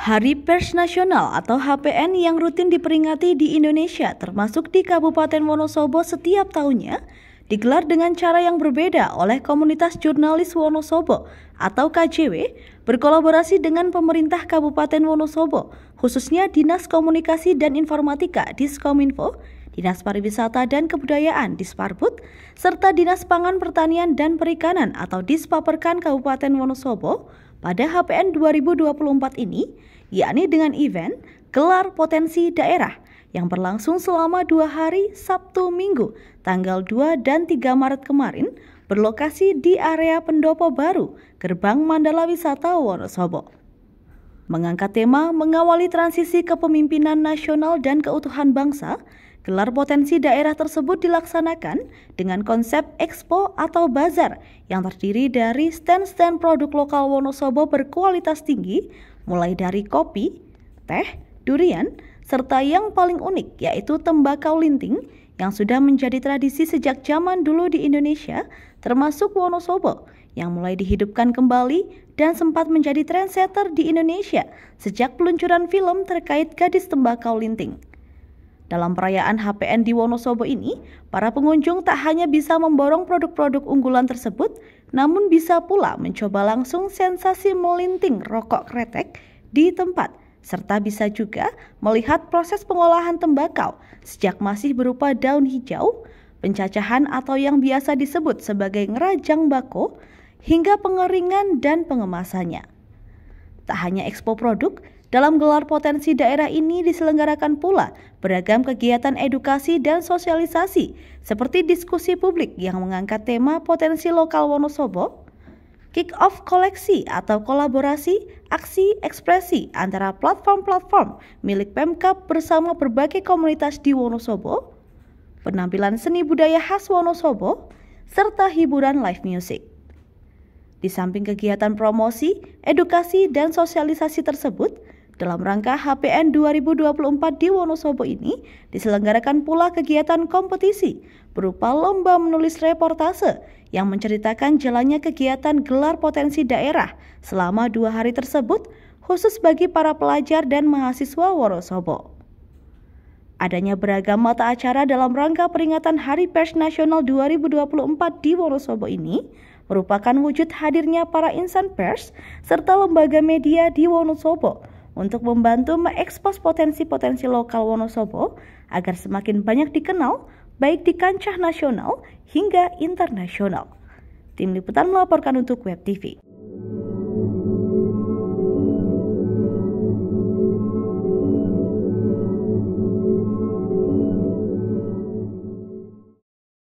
Hari Pers Nasional atau HPN yang rutin diperingati di Indonesia termasuk di Kabupaten Wonosobo setiap tahunnya digelar dengan cara yang berbeda oleh komunitas jurnalis Wonosobo atau KJW berkolaborasi dengan pemerintah Kabupaten Wonosobo khususnya Dinas Komunikasi dan Informatika Diskominfo Dinas Pariwisata dan Kebudayaan Disparbud serta Dinas Pangan Pertanian dan Perikanan atau Dispaperkan Kabupaten Wonosobo pada HPN 2024 ini, yakni dengan event Gelar Potensi Daerah yang berlangsung selama dua hari Sabtu Minggu tanggal 2 dan 3 Maret kemarin berlokasi di area pendopo baru Gerbang Mandala Wisata Wonosobo. Mengangkat tema mengawali transisi kepemimpinan nasional dan keutuhan bangsa, Gelar potensi daerah tersebut dilaksanakan dengan konsep expo atau bazar yang terdiri dari stand-stand produk lokal Wonosobo berkualitas tinggi, mulai dari kopi, teh, durian, serta yang paling unik yaitu tembakau linting yang sudah menjadi tradisi sejak zaman dulu di Indonesia, termasuk Wonosobo, yang mulai dihidupkan kembali dan sempat menjadi trendsetter di Indonesia sejak peluncuran film terkait gadis tembakau linting. Dalam perayaan HPN di Wonosobo ini, para pengunjung tak hanya bisa memborong produk-produk unggulan tersebut, namun bisa pula mencoba langsung sensasi melinting rokok kretek di tempat, serta bisa juga melihat proses pengolahan tembakau sejak masih berupa daun hijau, pencacahan atau yang biasa disebut sebagai ngerajang bako, hingga pengeringan dan pengemasannya. Tak hanya ekspo produk, dalam gelar potensi daerah ini diselenggarakan pula beragam kegiatan edukasi dan sosialisasi seperti diskusi publik yang mengangkat tema potensi lokal Wonosobo, kick-off koleksi atau kolaborasi aksi ekspresi antara platform-platform milik Pemkap bersama berbagai komunitas di Wonosobo, penampilan seni budaya khas Wonosobo, serta hiburan live music. Di samping kegiatan promosi, edukasi, dan sosialisasi tersebut, dalam rangka HPN 2024 di Wonosobo ini, diselenggarakan pula kegiatan kompetisi berupa lomba menulis reportase yang menceritakan jalannya kegiatan gelar potensi daerah selama dua hari tersebut khusus bagi para pelajar dan mahasiswa Wonosobo. Adanya beragam mata acara dalam rangka peringatan Hari Pers Nasional 2024 di Wonosobo ini merupakan wujud hadirnya para insan pers serta lembaga media di Wonosobo untuk membantu mengekspos potensi-potensi lokal Wonosobo agar semakin banyak dikenal baik di kancah nasional hingga internasional. Tim Liputan melaporkan untuk Web TV.